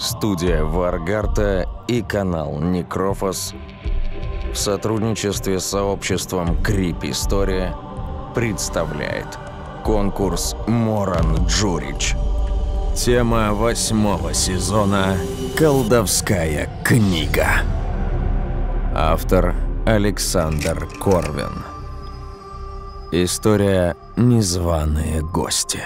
Студия Варгарта и канал Некрофос в сотрудничестве с сообществом Крип История представляет конкурс Моран Джурич. Тема восьмого сезона «Колдовская книга». Автор Александр Корвин. История «Незваные гости».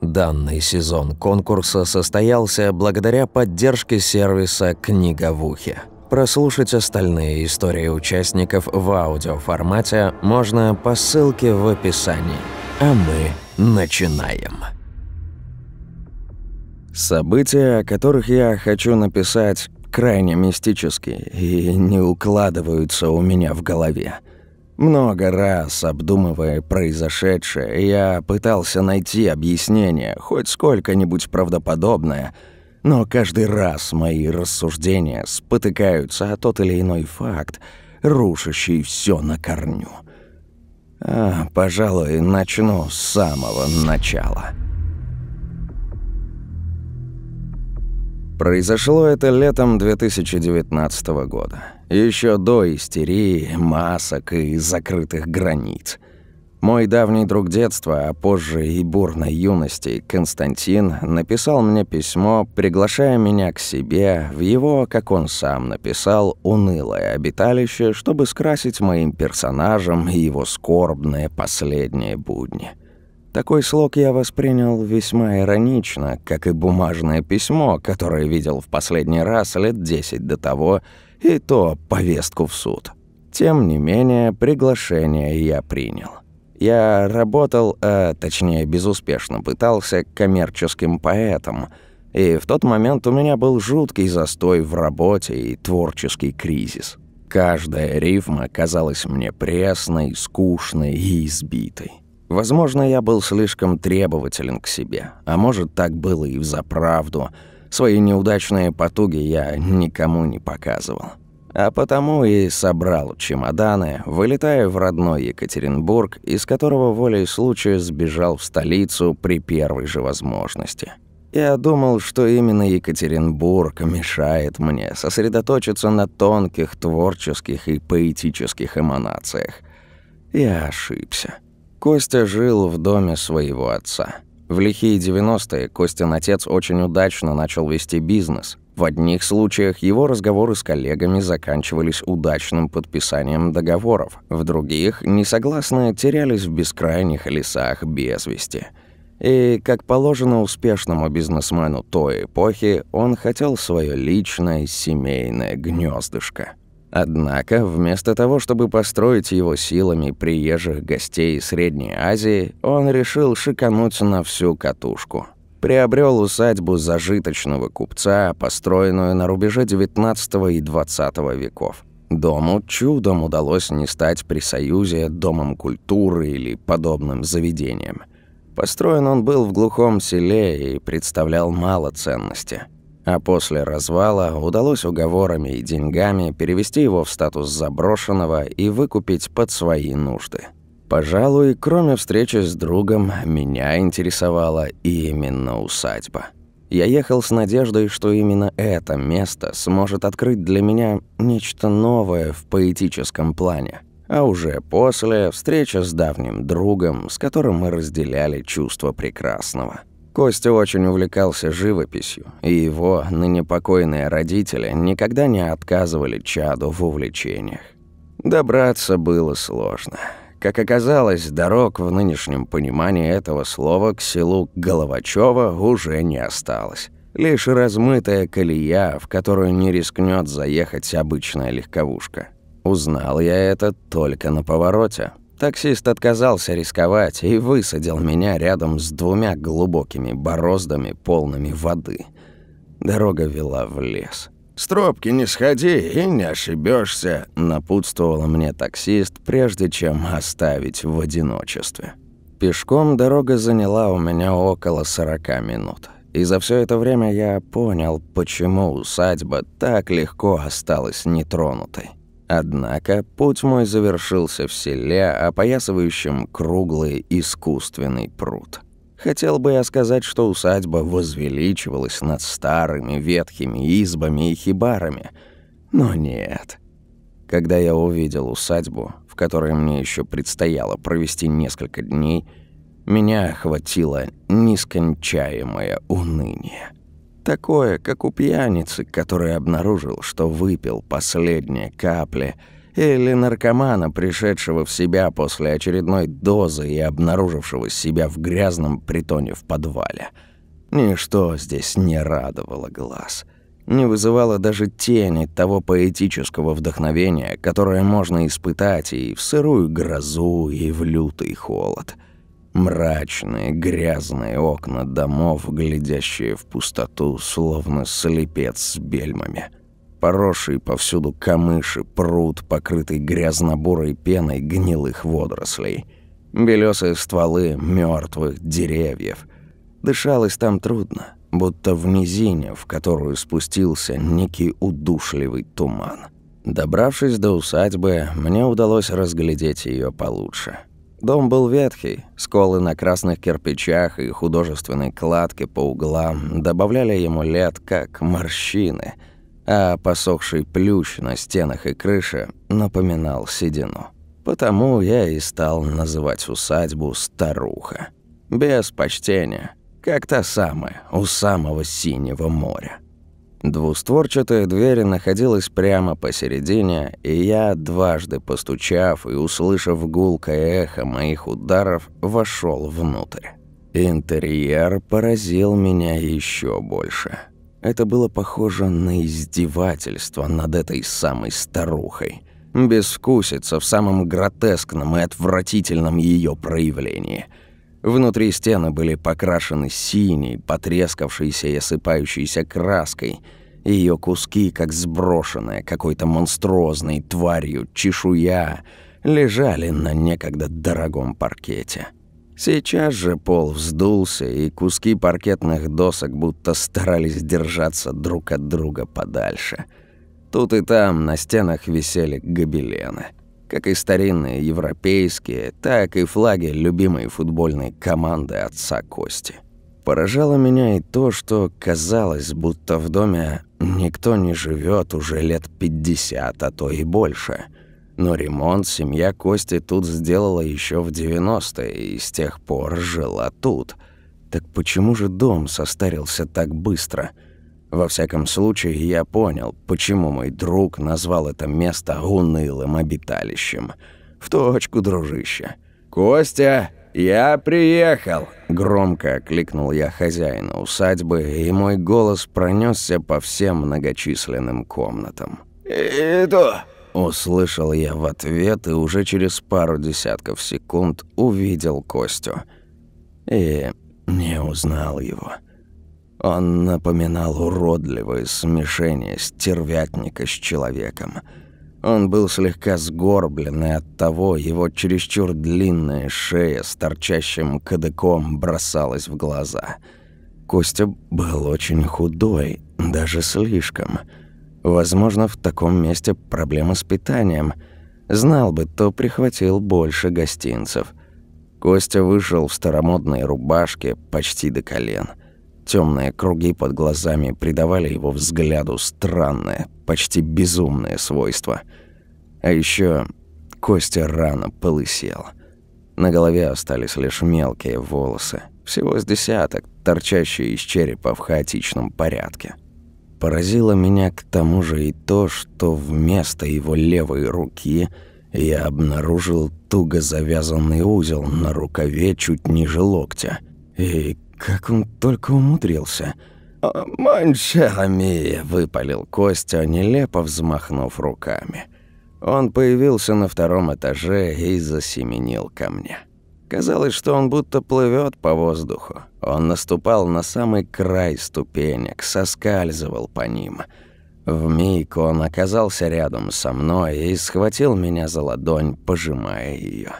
Данный сезон конкурса состоялся благодаря поддержке сервиса «Книга в ухе». Прослушать остальные истории участников в аудиоформате можно по ссылке в описании. А мы начинаем. События, о которых я хочу написать, крайне мистические и не укладываются у меня в голове. Много раз, обдумывая произошедшее, я пытался найти объяснение, хоть сколько-нибудь правдоподобное, но каждый раз мои рассуждения спотыкаются о тот или иной факт, рушащий все на корню. А, пожалуй, начну с самого начала. Произошло это летом 2019 года. Еще до истерии, масок и закрытых границ. Мой давний друг детства, а позже и бурной юности, Константин, написал мне письмо, приглашая меня к себе в его, как он сам написал, унылое обиталище, чтобы скрасить моим персонажем его скорбные последние будни. Такой слог я воспринял весьма иронично, как и бумажное письмо, которое видел в последний раз лет десять до того, и то повестку в суд. Тем не менее, приглашение я принял. Я работал, а точнее безуспешно пытался, коммерческим поэтом, и в тот момент у меня был жуткий застой в работе и творческий кризис. Каждая рифма казалась мне пресной, скучной и избитой. Возможно, я был слишком требователен к себе, а может, так было и взаправду – Свои неудачные потуги я никому не показывал. А потому и собрал чемоданы, вылетая в родной Екатеринбург, из которого волей случая сбежал в столицу при первой же возможности. Я думал, что именно Екатеринбург мешает мне сосредоточиться на тонких творческих и поэтических эманациях. Я ошибся. Костя жил в доме своего отца. В лихие 90-е Костин отец очень удачно начал вести бизнес. В одних случаях его разговоры с коллегами заканчивались удачным подписанием договоров, в других несогласные терялись в бескрайних лесах без вести. И, как положено успешному бизнесмену той эпохи, он хотел свое личное семейное гнездышко – Однако, вместо того, чтобы построить его силами приезжих гостей Средней Азии, он решил шикануть на всю катушку. Приобрел усадьбу зажиточного купца, построенную на рубеже XIX и XX веков. Дому чудом удалось не стать при Союзе домом культуры или подобным заведением. Построен он был в глухом селе и представлял мало ценностей а после развала удалось уговорами и деньгами перевести его в статус заброшенного и выкупить под свои нужды. Пожалуй, кроме встречи с другом, меня интересовала именно усадьба. Я ехал с надеждой, что именно это место сможет открыть для меня нечто новое в поэтическом плане. А уже после – встреча с давним другом, с которым мы разделяли чувство прекрасного – Костя очень увлекался живописью, и его ныне покойные родители никогда не отказывали чаду в увлечениях. Добраться было сложно. Как оказалось, дорог в нынешнем понимании этого слова к селу Головачёва уже не осталось. Лишь размытая колея, в которую не рискнет заехать обычная легковушка. Узнал я это только на повороте. Таксист отказался рисковать и высадил меня рядом с двумя глубокими бороздами, полными воды. Дорога вела в лес. «С тропки не сходи и не ошибешься, напутствовал мне таксист, прежде чем оставить в одиночестве. Пешком дорога заняла у меня около 40 минут. И за все это время я понял, почему усадьба так легко осталась нетронутой. Однако путь мой завершился в селе, опоясывающем круглый искусственный пруд. Хотел бы я сказать, что усадьба возвеличивалась над старыми ветхими избами и хибарами, но нет. Когда я увидел усадьбу, в которой мне еще предстояло провести несколько дней, меня охватило нескончаемое уныние такое, как у пьяницы, который обнаружил, что выпил последние капли, или наркомана, пришедшего в себя после очередной дозы и обнаружившего себя в грязном притоне в подвале. Ничто здесь не радовало глаз, не вызывало даже тени того поэтического вдохновения, которое можно испытать и в сырую грозу, и в лютый холод – Мрачные, грязные окна домов, глядящие в пустоту, словно слепец с бельмами. Поросший повсюду камыши, пруд, покрытый грязно-бурой пеной гнилых водорослей. Белёсые стволы мертвых деревьев. Дышалось там трудно, будто в низине, в которую спустился некий удушливый туман. Добравшись до усадьбы, мне удалось разглядеть ее получше. Дом был ветхий, сколы на красных кирпичах и художественной кладке по углам добавляли ему лет как морщины, а посохший плющ на стенах и крыше напоминал седину. Потому я и стал называть усадьбу «старуха». Без почтения, как та самая у самого синего моря. Двустворчатая дверь находилась прямо посередине, и я, дважды постучав и услышав гулкое эхо моих ударов, вошел внутрь. Интерьер поразил меня еще больше. Это было похоже на издевательство над этой самой старухой. Бескусица в самом гротескном и отвратительном ее проявлении – Внутри стены были покрашены синей, потрескавшейся и осыпающейся краской. Ее куски, как сброшенная какой-то монструозной тварью чешуя, лежали на некогда дорогом паркете. Сейчас же пол вздулся, и куски паркетных досок будто старались держаться друг от друга подальше. Тут и там на стенах висели гобелены — как и старинные европейские, так и флаги любимой футбольной команды отца Кости. Поражало меня и то, что казалось, будто в доме никто не живет уже лет 50, а то и больше. Но ремонт семья Кости тут сделала еще в 90-е и с тех пор жила тут. Так почему же дом состарился так быстро – во всяком случае, я понял, почему мой друг назвал это место унылым обиталищем. В точку, дружище. «Костя, я приехал!» Громко окликнул я хозяина усадьбы, и мой голос пронесся по всем многочисленным комнатам. «Иду!» Услышал я в ответ и уже через пару десятков секунд увидел Костю. И не узнал его. Он напоминал уродливое смешение стервятника с человеком. Он был слегка сгорблен, и оттого его чересчур длинная шея с торчащим кадыком бросалась в глаза. Костя был очень худой, даже слишком. Возможно, в таком месте проблема с питанием. Знал бы, то прихватил больше гостинцев. Костя вышел в старомодной рубашке почти до колен – Темные круги под глазами придавали его взгляду странное, почти безумное свойство. А еще Костя рано полысел. На голове остались лишь мелкие волосы, всего с десяток, торчащие из черепа в хаотичном порядке. Поразило меня к тому же и то, что вместо его левой руки я обнаружил туго завязанный узел на рукаве чуть ниже локтя. И как он только умудрился. «А, «Манчами!» – выпалил Костя, нелепо взмахнув руками. Он появился на втором этаже и засеменил ко мне. Казалось, что он будто плывет по воздуху. Он наступал на самый край ступенек, соскальзывал по ним. Вмиг он оказался рядом со мной и схватил меня за ладонь, пожимая ее.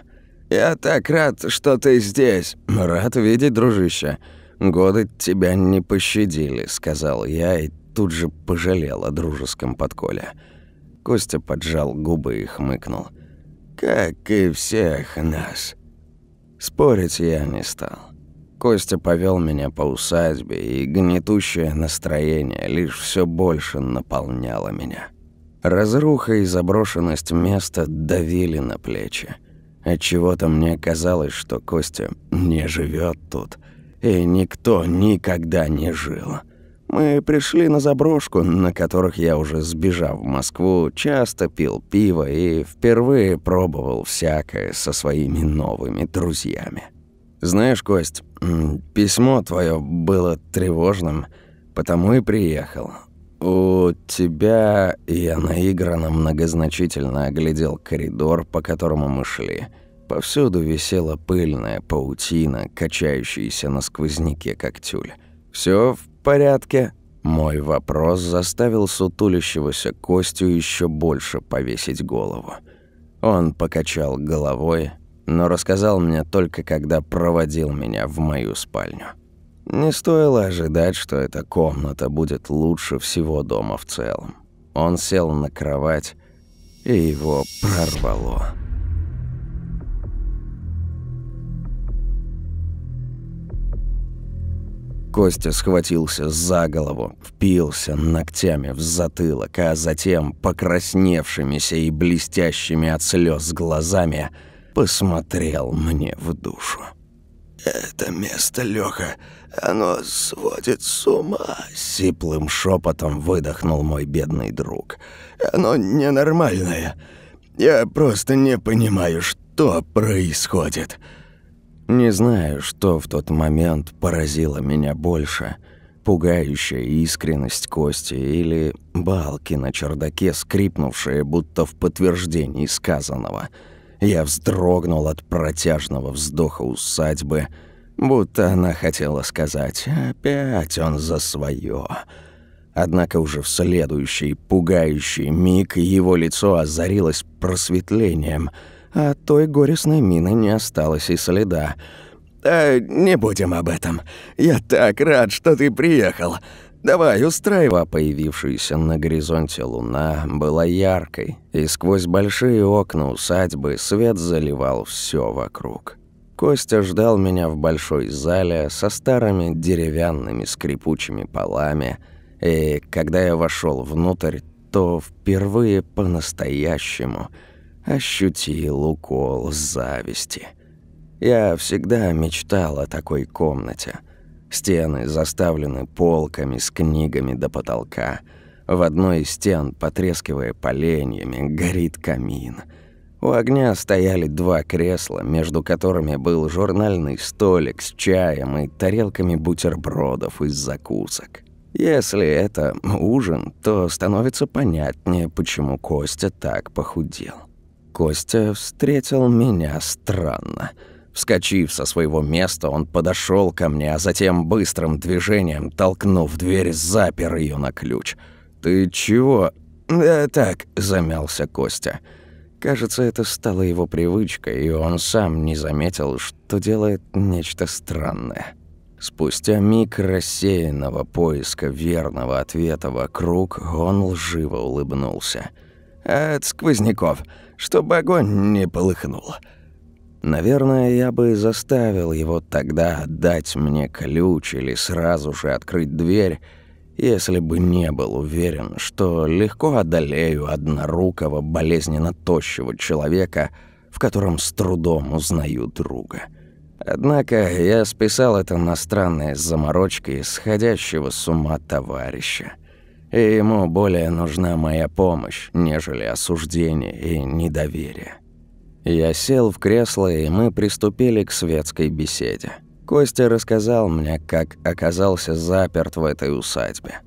«Я так рад, что ты здесь. Рад видеть, дружище. Годы тебя не пощадили», — сказал я и тут же пожалел о дружеском подколе. Костя поджал губы и хмыкнул. «Как и всех нас». Спорить я не стал. Костя повел меня по усадьбе, и гнетущее настроение лишь все больше наполняло меня. Разруха и заброшенность места давили на плечи. Отчего-то мне казалось, что Костя не живет тут. И никто никогда не жил. Мы пришли на заброшку, на которых я уже сбежав в Москву, часто пил пиво и впервые пробовал всякое со своими новыми друзьями. «Знаешь, Кость, письмо твое было тревожным, потому и приехал. «У тебя...» Я наигранно многозначительно оглядел коридор, по которому мы шли. Повсюду висела пыльная паутина, качающаяся на сквозняке, как тюль. Все в порядке?» Мой вопрос заставил сутулящегося Костю еще больше повесить голову. Он покачал головой, но рассказал мне только, когда проводил меня в мою спальню. Не стоило ожидать, что эта комната будет лучше всего дома в целом. Он сел на кровать, и его прорвало. Костя схватился за голову, впился ногтями в затылок, а затем покрасневшимися и блестящими от слез глазами посмотрел мне в душу. «Это место, Лёха, оно сводит с ума!» — сиплым шепотом выдохнул мой бедный друг. «Оно ненормальное. Я просто не понимаю, что происходит». Не знаю, что в тот момент поразило меня больше — пугающая искренность Кости или балки на чердаке, скрипнувшие, будто в подтверждении сказанного — я вздрогнул от протяжного вздоха усадьбы, будто она хотела сказать «Опять он за свое. Однако уже в следующий пугающий миг его лицо озарилось просветлением, а той горестной мины не осталось и следа. «Да «Э, не будем об этом. Я так рад, что ты приехал. «Давай, устраивай!» Появившаяся на горизонте луна была яркой, и сквозь большие окна усадьбы свет заливал все вокруг. Костя ждал меня в большой зале со старыми деревянными скрипучими полами, и когда я вошел внутрь, то впервые по-настоящему ощутил укол зависти. Я всегда мечтал о такой комнате — Стены заставлены полками с книгами до потолка. В одной из стен, потрескивая поленьями, горит камин. У огня стояли два кресла, между которыми был журнальный столик с чаем и тарелками бутербродов из закусок. Если это ужин, то становится понятнее, почему Костя так похудел. Костя встретил меня странно – Вскочив со своего места, он подошел ко мне, а затем быстрым движением, толкнув дверь, запер ее на ключ. «Ты чего?» «Да «Э, так», — замялся Костя. Кажется, это стало его привычкой, и он сам не заметил, что делает нечто странное. Спустя миг рассеянного поиска верного ответа вокруг, он лживо улыбнулся. «От сквозняков, чтобы огонь не полыхнул». Наверное, я бы заставил его тогда отдать мне ключ или сразу же открыть дверь, если бы не был уверен, что легко одолею однорукого, болезненно тощего человека, в котором с трудом узнаю друга. Однако я списал это на странные заморочки исходящего с ума товарища. И ему более нужна моя помощь, нежели осуждение и недоверие. Я сел в кресло, и мы приступили к светской беседе. Костя рассказал мне, как оказался заперт в этой усадьбе.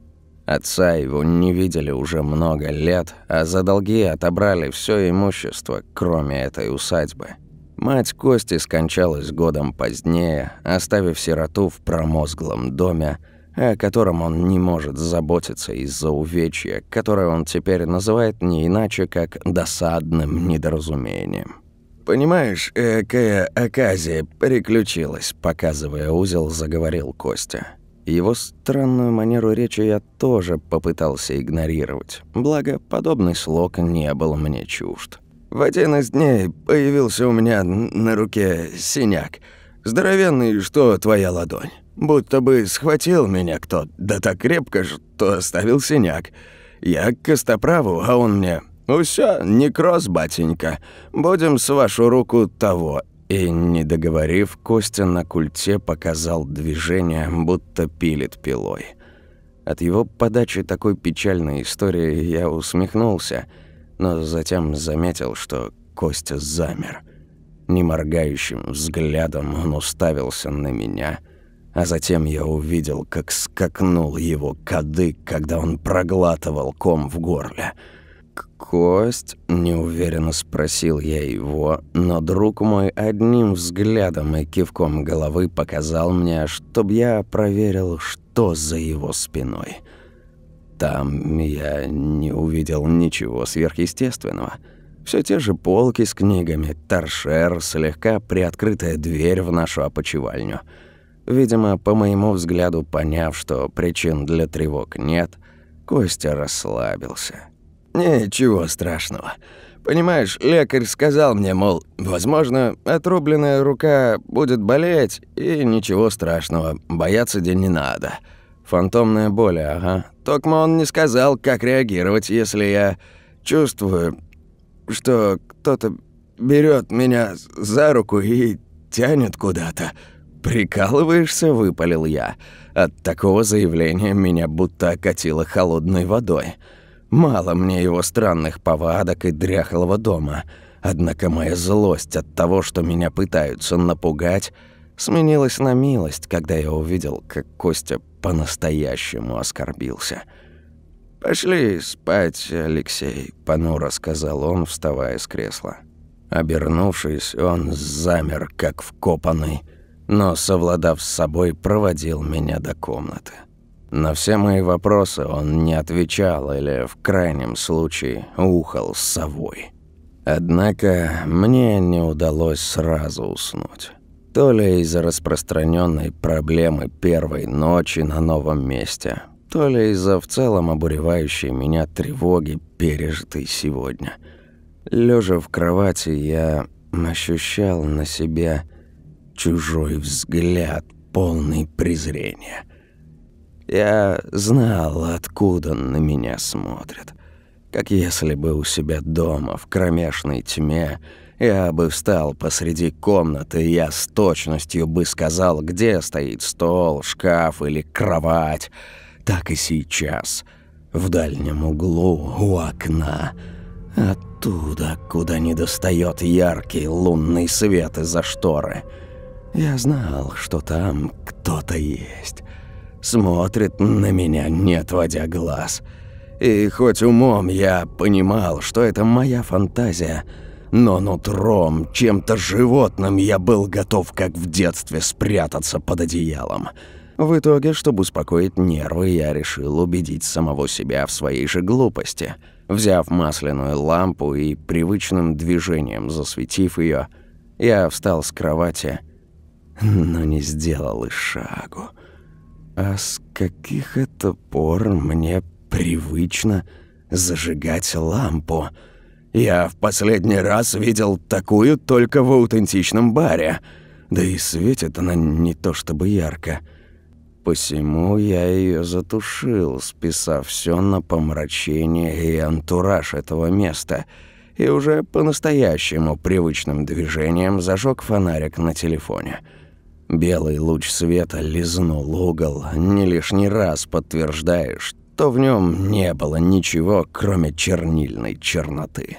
Отца его не видели уже много лет, а за долги отобрали все имущество, кроме этой усадьбы. Мать Кости скончалась годом позднее, оставив сироту в промозглом доме, о котором он не может заботиться из-за увечья, которое он теперь называет не иначе, как «досадным недоразумением». Понимаешь, какая оказия приключилась», — показывая узел, заговорил Костя. Его странную манеру речи я тоже попытался игнорировать, благо подобный слог не был мне чужд. В один из дней появился у меня на руке синяк. Здоровенный, что твоя ладонь. Будто бы схватил меня кто, да так крепко, что оставил синяк. Я к костоправу, а он мне «Усё, «Ну некроз, батенька. Будем с вашу руку того». И, не договорив, Костя на культе показал движение, будто пилит пилой. От его подачи такой печальной истории я усмехнулся, но затем заметил, что Костя замер. Неморгающим взглядом он уставился на меня, а затем я увидел, как скакнул его кады, когда он проглатывал ком в горле — кость?» – неуверенно спросил я его, но друг мой одним взглядом и кивком головы показал мне, чтоб я проверил, что за его спиной. Там я не увидел ничего сверхъестественного. Все те же полки с книгами, торшер, слегка приоткрытая дверь в нашу опочивальню. Видимо, по моему взгляду, поняв, что причин для тревог нет, Костя расслабился. «Ничего страшного. Понимаешь, лекарь сказал мне, мол, возможно, отрубленная рука будет болеть, и ничего страшного, бояться день не надо. Фантомная боль, ага. Только он не сказал, как реагировать, если я чувствую, что кто-то берет меня за руку и тянет куда-то». «Прикалываешься?» – выпалил я. От такого заявления меня будто окатило холодной водой. Мало мне его странных повадок и дряхлого дома. Однако моя злость от того, что меня пытаются напугать, сменилась на милость, когда я увидел, как Костя по-настоящему оскорбился. «Пошли спать, Алексей», — понуро сказал он, вставая с кресла. Обернувшись, он замер, как вкопанный, но, совладав с собой, проводил меня до комнаты. На все мои вопросы он не отвечал или, в крайнем случае, ухал с совой. Однако мне не удалось сразу уснуть. То ли из-за распространенной проблемы первой ночи на новом месте, то ли из-за в целом обуревающей меня тревоги, пережитой сегодня. Лежа в кровати, я ощущал на себя чужой взгляд, полный презрения. Я знал, откуда на меня смотрят. Как если бы у себя дома, в кромешной тьме, я бы встал посреди комнаты, и я с точностью бы сказал, где стоит стол, шкаф или кровать. Так и сейчас. В дальнем углу, у окна. Оттуда, куда не достает яркий лунный свет из-за шторы. Я знал, что там кто-то есть смотрит на меня, не отводя глаз. И хоть умом я понимал, что это моя фантазия, но нутром, чем-то животным я был готов, как в детстве, спрятаться под одеялом. В итоге, чтобы успокоить нервы, я решил убедить самого себя в своей же глупости. Взяв масляную лампу и привычным движением засветив ее, я встал с кровати, но не сделал и шагу. А с каких это пор мне привычно зажигать лампу? Я в последний раз видел такую только в аутентичном баре. Да и светит она не то чтобы ярко. Посему я ее затушил, списав все на помрачение и антураж этого места, и уже по-настоящему привычным движением зажег фонарик на телефоне – Белый луч света лизнул угол, не лишний раз подтверждая, что в нем не было ничего, кроме чернильной черноты.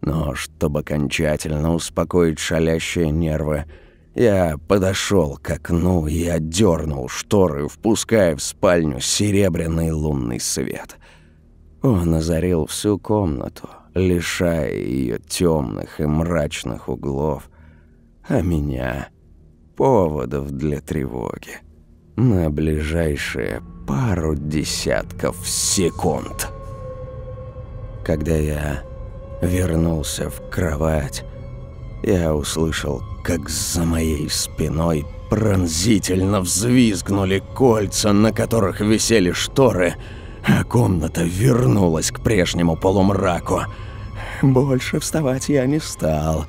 Но чтобы окончательно успокоить шалящие нервы, я подошел к окну и отдернул шторы, впуская в спальню серебряный лунный свет. Он озарил всю комнату, лишая ее темных и мрачных углов, а меня поводов для тревоги. На ближайшие пару десятков секунд. Когда я вернулся в кровать, я услышал, как за моей спиной пронзительно взвизгнули кольца, на которых висели шторы, а комната вернулась к прежнему полумраку. Больше вставать я не стал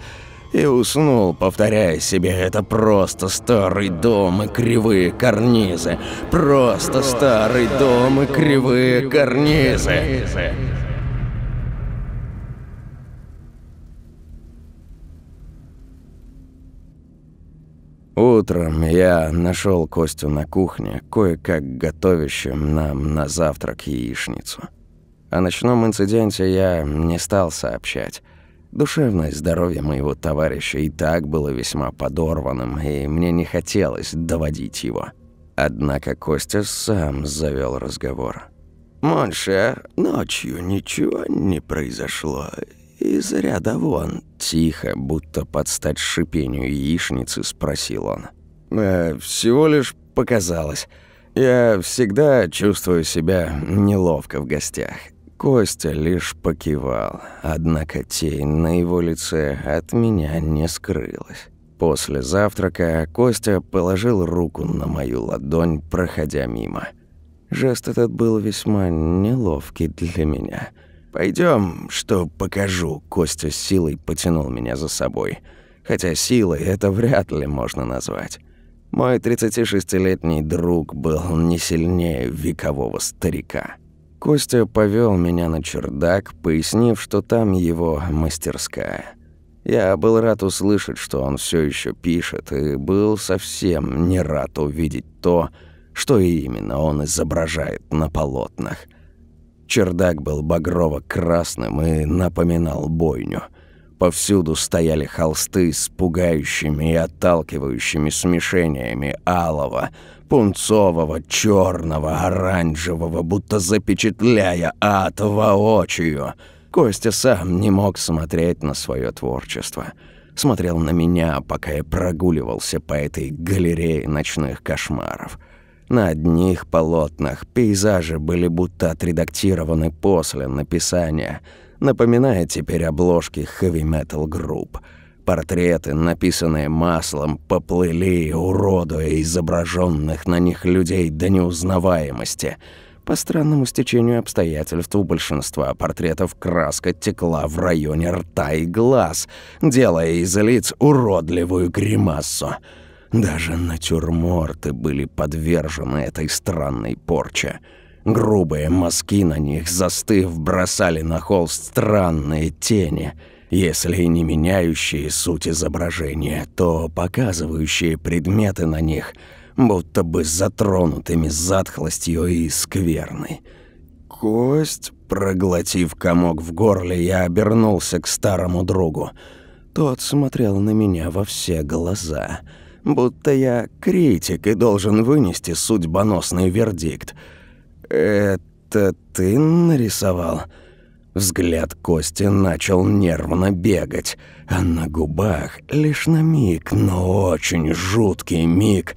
и уснул, повторяя себе, это просто старый дом и кривые карнизы. Просто старый дом и кривые карнизы. Утром я нашел Костю на кухне, кое-как готовящим нам на завтрак яичницу. О ночном инциденте я не стал сообщать. Душевное здоровье моего товарища и так было весьма подорванным, и мне не хотелось доводить его. Однако Костя сам завел разговор. «Монша, ночью ничего не произошло. Из ряда вон». Тихо, будто под стать шипению яичницы, спросил он. «Э, «Всего лишь показалось. Я всегда чувствую себя неловко в гостях. Костя лишь покивал, однако тень на его лице от меня не скрылась. После завтрака Костя положил руку на мою ладонь, проходя мимо. Жест этот был весьма неловкий для меня. Пойдем, что покажу», — Костя силой потянул меня за собой. Хотя силой это вряд ли можно назвать. Мой 36-летний друг был не сильнее векового старика. Костя повёл меня на чердак, пояснив, что там его мастерская. Я был рад услышать, что он всё ещё пишет, и был совсем не рад увидеть то, что именно он изображает на полотнах. Чердак был багрово-красным и напоминал бойню – Повсюду стояли холсты с пугающими и отталкивающими смешениями алого, пунцового, черного, оранжевого, будто запечатляя ад воочию. Костя сам не мог смотреть на свое творчество. Смотрел на меня, пока я прогуливался по этой галерее ночных кошмаров. На одних полотнах пейзажи были будто отредактированы после написания — Напоминая теперь обложки хэви-метал групп. Портреты, написанные маслом, поплыли, уродуя изображенных на них людей до неузнаваемости. По странному стечению обстоятельств у большинства портретов краска текла в районе рта и глаз, делая из лиц уродливую гримасу. Даже натюрморты были подвержены этой странной порче. Грубые мазки на них, застыв, бросали на холст странные тени, если не меняющие суть изображения, то показывающие предметы на них, будто бы затронутыми затхлостью и скверной. Кость, проглотив комок в горле, я обернулся к старому другу. Тот смотрел на меня во все глаза, будто я критик и должен вынести судьбоносный вердикт. «Это ты нарисовал?» Взгляд Кости начал нервно бегать, а на губах лишь на миг, но очень жуткий миг,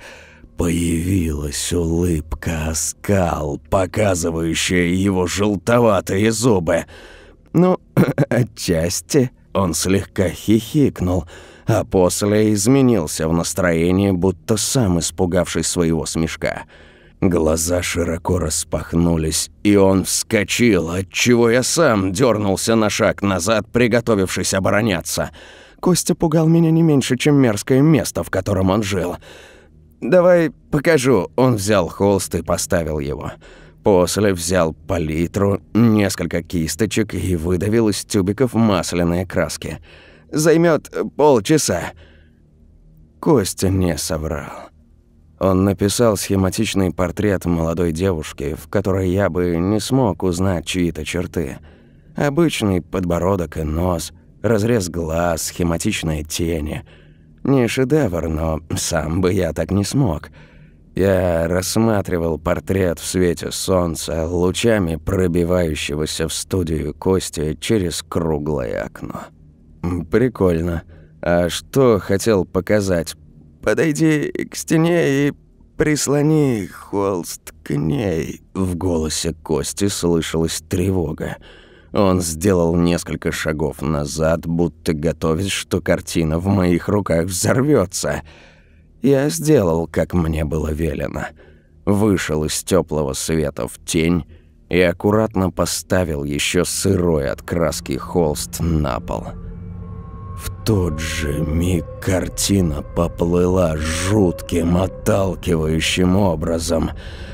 появилась улыбка оскал, показывающая его желтоватые зубы. Ну, отчасти он слегка хихикнул, а после изменился в настроении, будто сам испугавшись своего смешка – Глаза широко распахнулись, и он вскочил, отчего я сам дернулся на шаг назад, приготовившись обороняться. Костя пугал меня не меньше, чем мерзкое место, в котором он жил. «Давай покажу». Он взял холст и поставил его. После взял палитру, несколько кисточек и выдавил из тюбиков масляные краски. Займет полчаса». Костя не соврал. Он написал схематичный портрет молодой девушки, в которой я бы не смог узнать чьи-то черты. Обычный подбородок и нос, разрез глаз, схематичные тени. Не шедевр, но сам бы я так не смог. Я рассматривал портрет в свете солнца, лучами пробивающегося в студию Кости через круглое окно. Прикольно. А что хотел показать Подойди к стене и прислони холст к ней». В голосе Кости слышалась тревога. Он сделал несколько шагов назад, будто готовясь, что картина в моих руках взорвется. Я сделал, как мне было велено. Вышел из теплого света в тень и аккуратно поставил еще сырой от краски холст на пол. В тот же миг картина поплыла жутким, отталкивающим образом.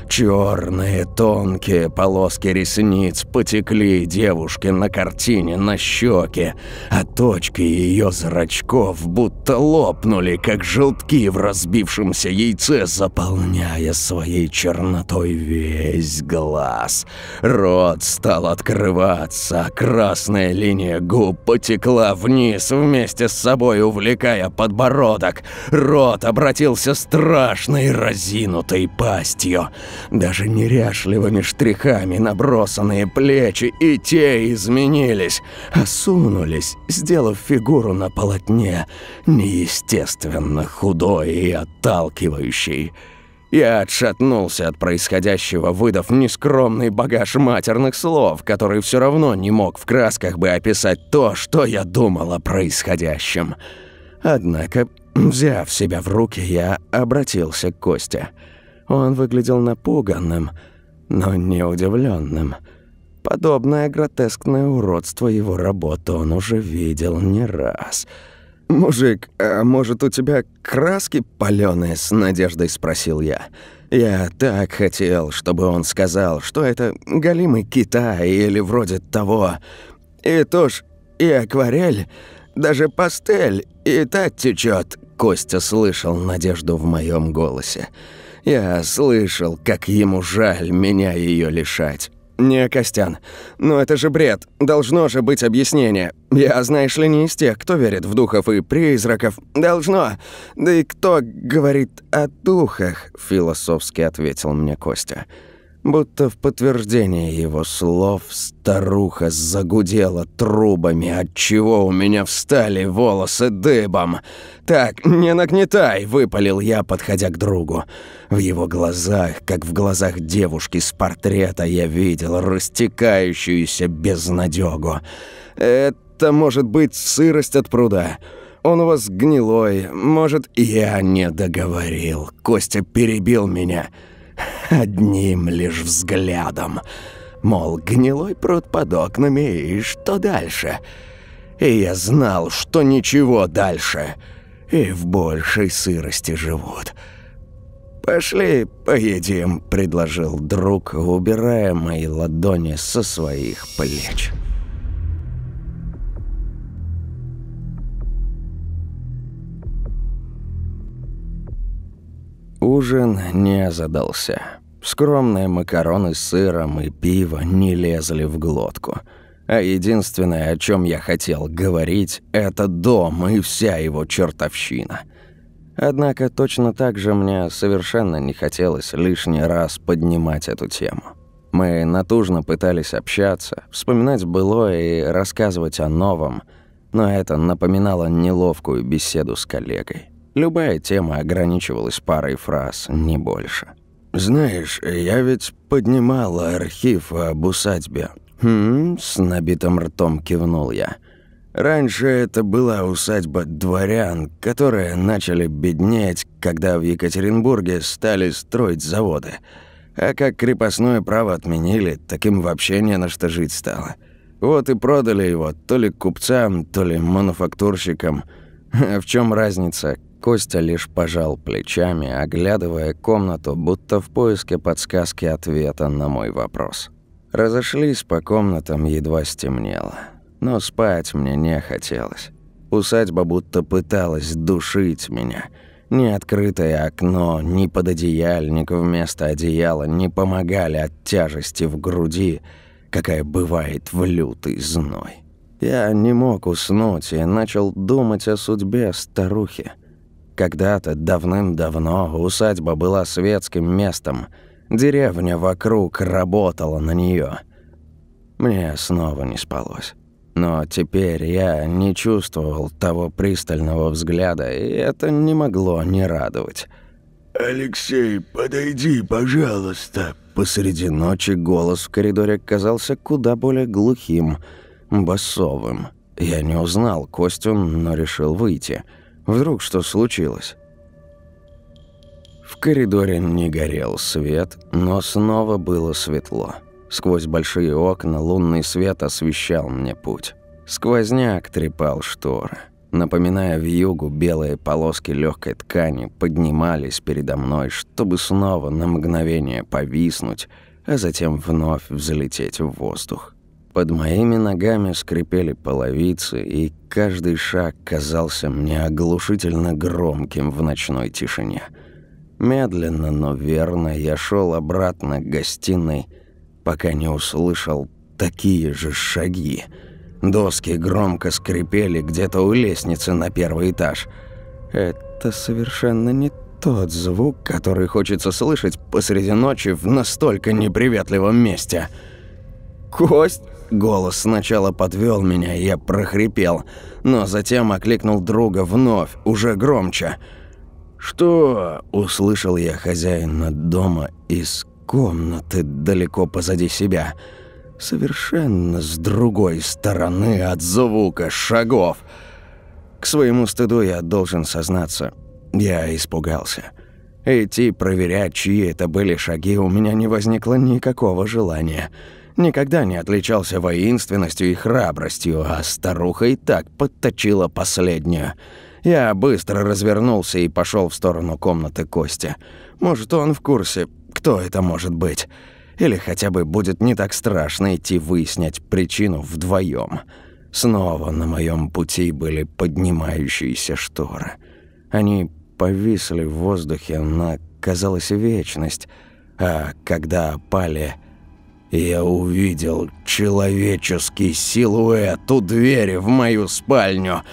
Черные тонкие полоски ресниц потекли девушке на картине на щеке, а точки ее зрачков будто лопнули, как желтки в разбившемся яйце, заполняя своей чернотой весь глаз. Рот стал открываться, а красная линия губ потекла вниз вместе вместе с собой, увлекая подбородок. Рот обратился страшной разинутой пастью. Даже неряшливыми штрихами набросанные плечи и те изменились, осунулись, сделав фигуру на полотне неестественно худой и отталкивающей. Я отшатнулся от происходящего, выдав нескромный багаж матерных слов, который все равно не мог в красках бы описать то, что я думал о происходящем. Однако, взяв себя в руки, я обратился к Косте. Он выглядел напуганным, но не удивленным. Подобное гротескное уродство его работы он уже видел не раз – «Мужик, а может, у тебя краски палёные?» — с надеждой спросил я. Я так хотел, чтобы он сказал, что это голимый Китай или вроде того. И тушь, и акварель, даже пастель, и та течет. Костя слышал надежду в моем голосе. Я слышал, как ему жаль меня ее лишать. «Не, Костян, но это же бред. Должно же быть объяснение. Я, знаешь ли, не из тех, кто верит в духов и призраков. Должно. Да и кто говорит о духах?» — философски ответил мне Костя. «Костя». Будто в подтверждение его слов старуха загудела трубами, отчего у меня встали волосы дыбом. «Так, не нагнетай!» – выпалил я, подходя к другу. В его глазах, как в глазах девушки с портрета, я видел растекающуюся безнадёгу. «Это может быть сырость от пруда». Он у вас гнилой, может, я не договорил. Костя перебил меня одним лишь взглядом. Мол, гнилой пруд под окнами, и что дальше? И я знал, что ничего дальше. И в большей сырости живут. «Пошли поедим», — предложил друг, убирая мои ладони со своих плеч. Ужин не задался. Скромные макароны с сыром и пиво не лезли в глотку. А единственное, о чем я хотел говорить, это дом и вся его чертовщина. Однако точно так же мне совершенно не хотелось лишний раз поднимать эту тему. Мы натужно пытались общаться, вспоминать былое и рассказывать о новом, но это напоминало неловкую беседу с коллегой. Любая тема ограничивалась парой фраз, не больше. «Знаешь, я ведь поднимал архив об усадьбе». «Хм...» — с набитым ртом кивнул я. «Раньше это была усадьба дворян, которые начали беднеть, когда в Екатеринбурге стали строить заводы. А как крепостное право отменили, таким вообще не на что жить стало. Вот и продали его то ли купцам, то ли мануфактурщикам. А в чем разница? Костя лишь пожал плечами, оглядывая комнату, будто в поиске подсказки ответа на мой вопрос. Разошлись по комнатам, едва стемнело. Но спать мне не хотелось. Усадьба будто пыталась душить меня. Ни открытое окно, ни пододеяльник вместо одеяла не помогали от тяжести в груди, какая бывает в лютый зной. Я не мог уснуть и начал думать о судьбе старухи. Когда-то давным-давно усадьба была светским местом. Деревня вокруг работала на нее. Мне снова не спалось. Но теперь я не чувствовал того пристального взгляда, и это не могло не радовать. «Алексей, подойди, пожалуйста!» Посреди ночи голос в коридоре казался куда более глухим, басовым. Я не узнал Костю, но решил выйти – Вдруг что случилось? В коридоре не горел свет, но снова было светло. Сквозь большие окна лунный свет освещал мне путь. Сквозняк трепал шторы. Напоминая в югу белые полоски легкой ткани поднимались передо мной, чтобы снова на мгновение повиснуть, а затем вновь взлететь в воздух. Под моими ногами скрипели половицы, и каждый шаг казался мне оглушительно громким в ночной тишине. Медленно, но верно я шел обратно к гостиной, пока не услышал такие же шаги. Доски громко скрипели где-то у лестницы на первый этаж. Это совершенно не тот звук, который хочется слышать посреди ночи в настолько неприветливом месте. «Кость!» Голос сначала подвел меня, я прохрипел, но затем окликнул друга вновь, уже громче. «Что?» – услышал я хозяина дома из комнаты далеко позади себя. Совершенно с другой стороны от звука шагов. К своему стыду я должен сознаться, я испугался. Идти проверять, чьи это были шаги, у меня не возникло никакого желания – никогда не отличался воинственностью и храбростью, а старуха и так подточила последнюю. Я быстро развернулся и пошел в сторону комнаты Кости. Может, он в курсе, кто это может быть. Или хотя бы будет не так страшно идти выяснять причину вдвоем. Снова на моем пути были поднимающиеся шторы. Они повисли в воздухе на, казалось, вечность, а когда пали, я увидел человеческий силуэт у двери в мою спальню.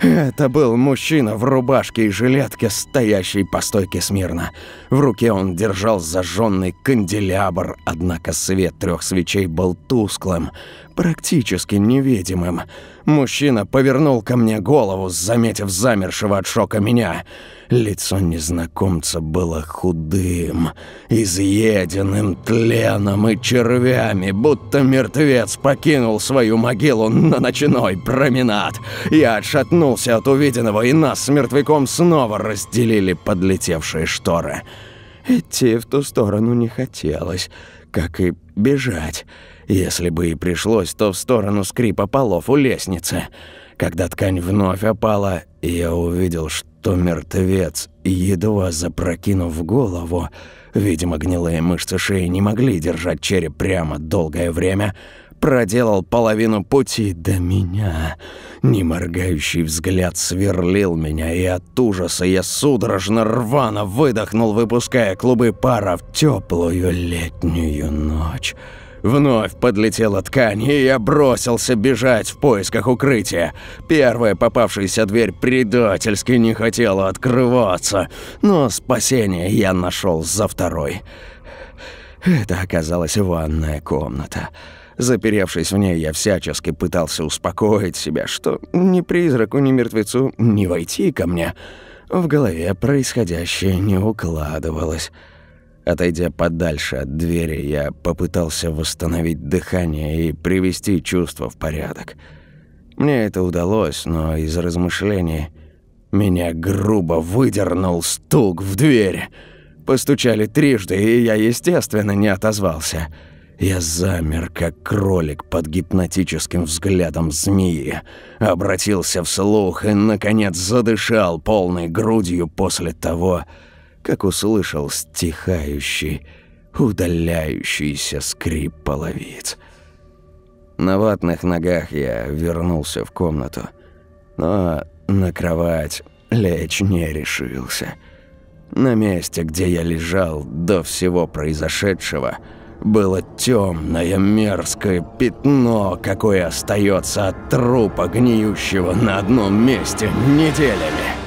Это был мужчина в рубашке и жилетке, стоящий по стойке смирно. В руке он держал зажженный канделябр, однако свет трех свечей был тусклым практически невидимым. Мужчина повернул ко мне голову, заметив замершего от шока меня. Лицо незнакомца было худым, изъеденным тленом и червями, будто мертвец покинул свою могилу на ночной променад. Я отшатнулся от увиденного, и нас с мертвяком снова разделили подлетевшие шторы. Идти в ту сторону не хотелось, как и бежать. Если бы и пришлось, то в сторону скрипа полов у лестницы. Когда ткань вновь опала, я увидел, что мертвец, едва запрокинув голову, видимо, гнилые мышцы шеи не могли держать череп прямо долгое время, проделал половину пути до меня. Неморгающий взгляд сверлил меня, и от ужаса я судорожно рвано выдохнул, выпуская клубы пара в теплую летнюю ночь. Вновь подлетела ткань, и я бросился бежать в поисках укрытия. Первая попавшаяся дверь предательски не хотела открываться, но спасение я нашел за второй. Это оказалась ванная комната. Заперевшись в ней, я всячески пытался успокоить себя, что ни призраку, ни мертвецу не войти ко мне. В голове происходящее не укладывалось. Отойдя подальше от двери, я попытался восстановить дыхание и привести чувство в порядок. Мне это удалось, но из размышлений меня грубо выдернул стук в дверь. Постучали трижды, и я, естественно, не отозвался. Я замер, как кролик под гипнотическим взглядом змеи. Обратился вслух и, наконец, задышал полной грудью после того, как услышал стихающий, удаляющийся скрип половиц. На ватных ногах я вернулся в комнату, но на кровать лечь не решился. На месте, где я лежал до всего произошедшего, было темное мерзкое пятно, какое остается от трупа, гниющего на одном месте неделями.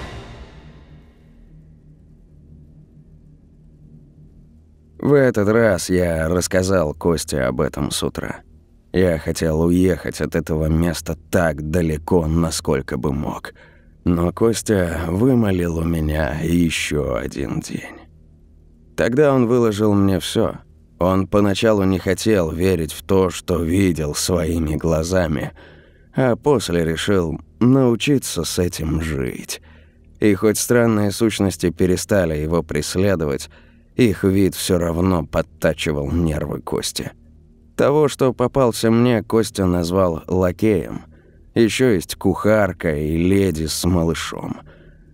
В этот раз я рассказал Косте об этом с утра. Я хотел уехать от этого места так далеко, насколько бы мог. Но Костя вымолил у меня еще один день. Тогда он выложил мне все. Он поначалу не хотел верить в то, что видел своими глазами, а после решил научиться с этим жить. И хоть странные сущности перестали его преследовать, их вид все равно подтачивал нервы Кости. Того, что попался мне, Костя назвал лакеем. Еще есть кухарка и леди с малышом.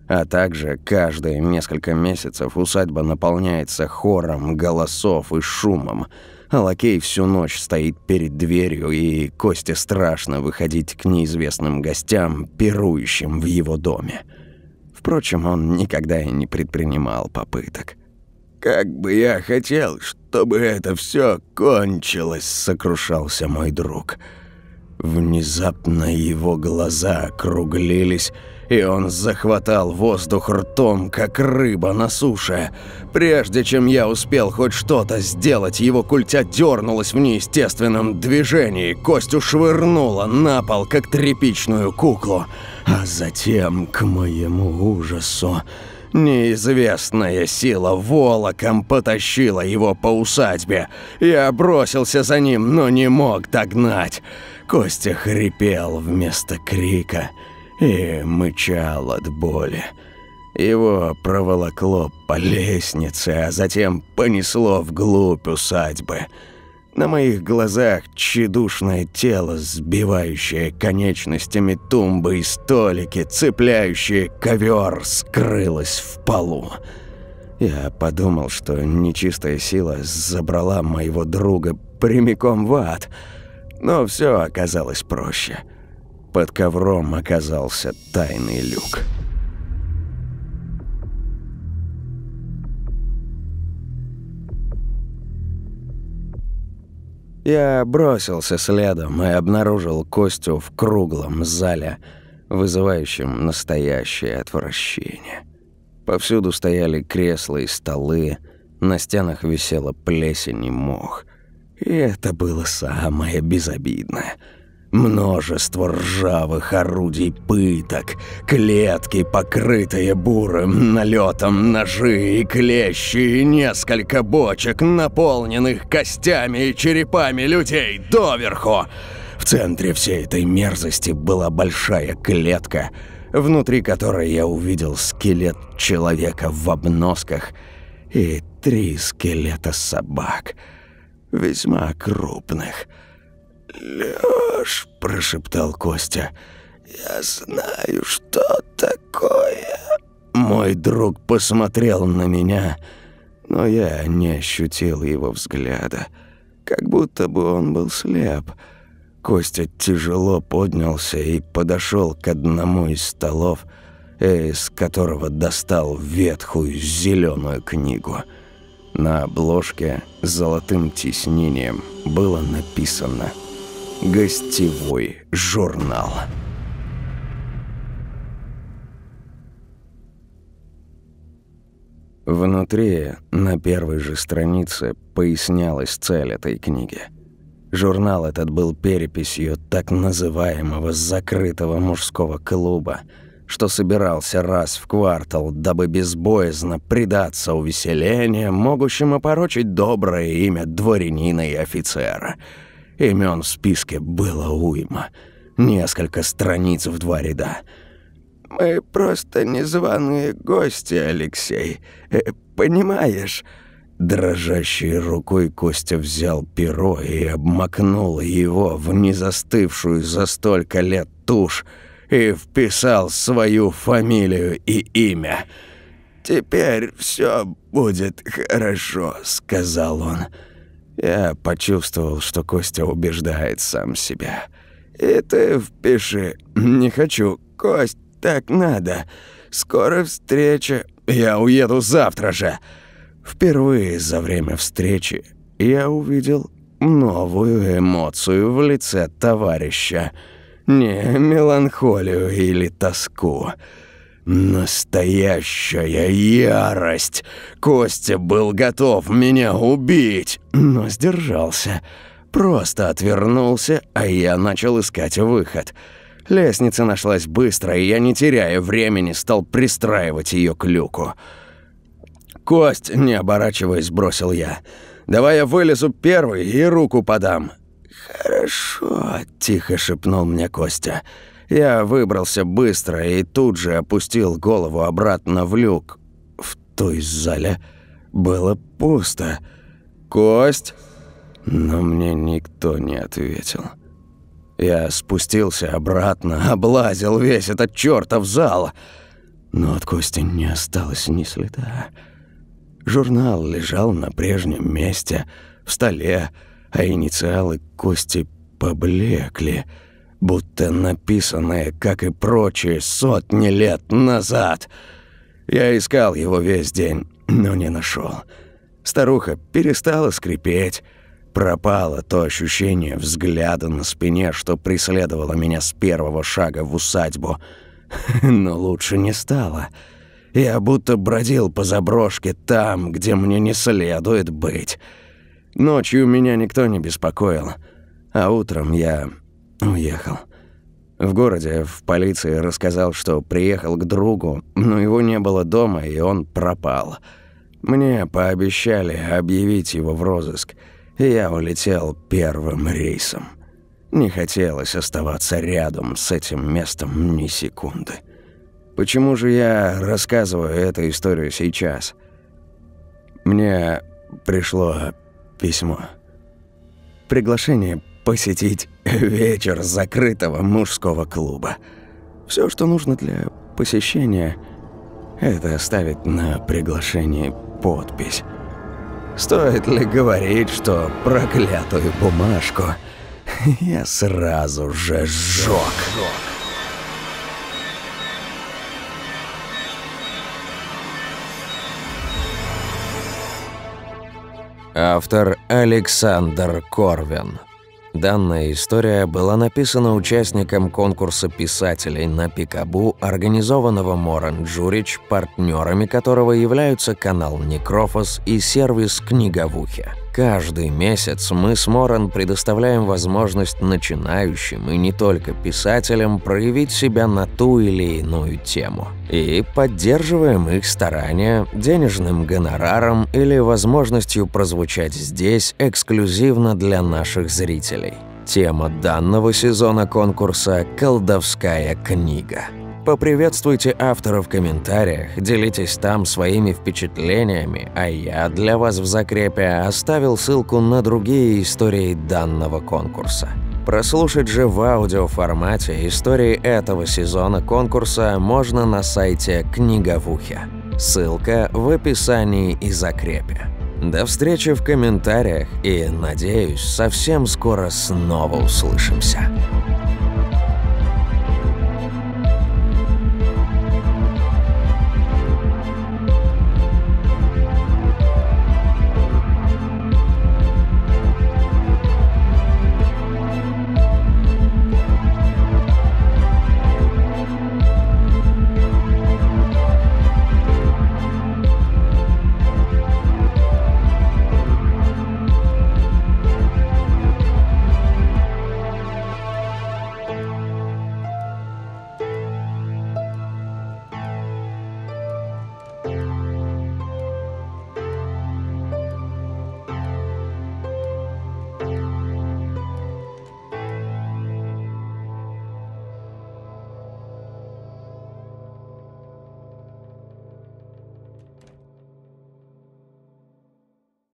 А также каждые несколько месяцев усадьба наполняется хором, голосов и шумом. лакей всю ночь стоит перед дверью, и Косте страшно выходить к неизвестным гостям, пирующим в его доме. Впрочем, он никогда и не предпринимал попыток. «Как бы я хотел, чтобы это все кончилось», — сокрушался мой друг. Внезапно его глаза округлились, и он захватал воздух ртом, как рыба на суше. Прежде чем я успел хоть что-то сделать, его культя дернулась в неестественном движении, кость ушвырнула на пол, как тряпичную куклу. А затем, к моему ужасу, Неизвестная сила волоком потащила его по усадьбе. Я бросился за ним, но не мог догнать. Костя хрипел вместо крика и мычал от боли. Его проволокло по лестнице, а затем понесло вглубь усадьбы – на моих глазах тщедушное тело, сбивающее конечностями тумбы и столики, цепляющее ковер, скрылось в полу. Я подумал, что нечистая сила забрала моего друга прямиком в ад. Но все оказалось проще. Под ковром оказался тайный люк. Я бросился следом и обнаружил Костю в круглом зале, вызывающем настоящее отвращение. Повсюду стояли кресла и столы, на стенах висела плесень и мох. И это было самое безобидное — Множество ржавых орудий пыток, клетки, покрытые бурым налетом, ножи и клещи, и несколько бочек, наполненных костями и черепами людей доверху. В центре всей этой мерзости была большая клетка, внутри которой я увидел скелет человека в обносках и три скелета собак, весьма крупных – «Лёш», — прошептал Костя, — «я знаю, что такое». Мой друг посмотрел на меня, но я не ощутил его взгляда, как будто бы он был слеп. Костя тяжело поднялся и подошел к одному из столов, из которого достал ветхую зеленую книгу. На обложке золотым тиснением было написано Гостевой журнал. Внутри, на первой же странице, пояснялась цель этой книги. Журнал этот был переписью так называемого «закрытого мужского клуба», что собирался раз в квартал, дабы безбоязно предаться увеселениям могущим опорочить доброе имя дворянина и офицера – Имен в списке было уйма. Несколько страниц в два ряда. «Мы просто незваные гости, Алексей. Э, понимаешь?» Дрожащей рукой Костя взял перо и обмакнул его в незастывшую за столько лет тушь и вписал свою фамилию и имя. «Теперь все будет хорошо», — сказал он. Я почувствовал, что Костя убеждает сам себя. «И ты впиши. Не хочу. Кость, так надо. Скоро встреча. Я уеду завтра же». Впервые за время встречи я увидел новую эмоцию в лице товарища. Не меланхолию или тоску. Настоящая ярость! Костя был готов меня убить, но сдержался. Просто отвернулся, а я начал искать выход. Лестница нашлась быстро, и я, не теряя времени, стал пристраивать ее к люку. «Кость!» – не оборачиваясь, бросил я. «Давай я вылезу первый и руку подам». «Хорошо», – тихо шепнул мне Костя. «Хорошо». Я выбрался быстро и тут же опустил голову обратно в люк. В той зале было пусто. «Кость?» Но мне никто не ответил. Я спустился обратно, облазил весь этот чертов зал. Но от Кости не осталось ни следа. Журнал лежал на прежнем месте, в столе, а инициалы Кости поблекли – будто написанное, как и прочие, сотни лет назад. Я искал его весь день, но не нашел. Старуха перестала скрипеть. Пропало то ощущение взгляда на спине, что преследовало меня с первого шага в усадьбу. Но лучше не стало. Я будто бродил по заброшке там, где мне не следует быть. Ночью меня никто не беспокоил, а утром я Уехал. В городе, в полиции рассказал, что приехал к другу, но его не было дома, и он пропал. Мне пообещали объявить его в розыск, и я улетел первым рейсом. Не хотелось оставаться рядом с этим местом ни секунды. Почему же я рассказываю эту историю сейчас? Мне пришло письмо. Приглашение посетить вечер закрытого мужского клуба. Все, что нужно для посещения, это оставить на приглашении подпись. Стоит ли говорить, что проклятую бумажку я сразу же сжёг? Автор Александр Корвин Данная история была написана участником конкурса писателей на Пикабу, организованного Моран Джурич, партнерами которого являются канал Некрофос и сервис Книговухи. Каждый месяц мы с Моран предоставляем возможность начинающим и не только писателям проявить себя на ту или иную тему. И поддерживаем их старания денежным гонораром или возможностью прозвучать здесь эксклюзивно для наших зрителей. Тема данного сезона конкурса «Колдовская книга». Поприветствуйте автора в комментариях, делитесь там своими впечатлениями, а я для вас в закрепе оставил ссылку на другие истории данного конкурса. Прослушать же в аудиоформате истории этого сезона конкурса можно на сайте Книговухи. Ссылка в описании и закрепе. До встречи в комментариях и, надеюсь, совсем скоро снова услышимся.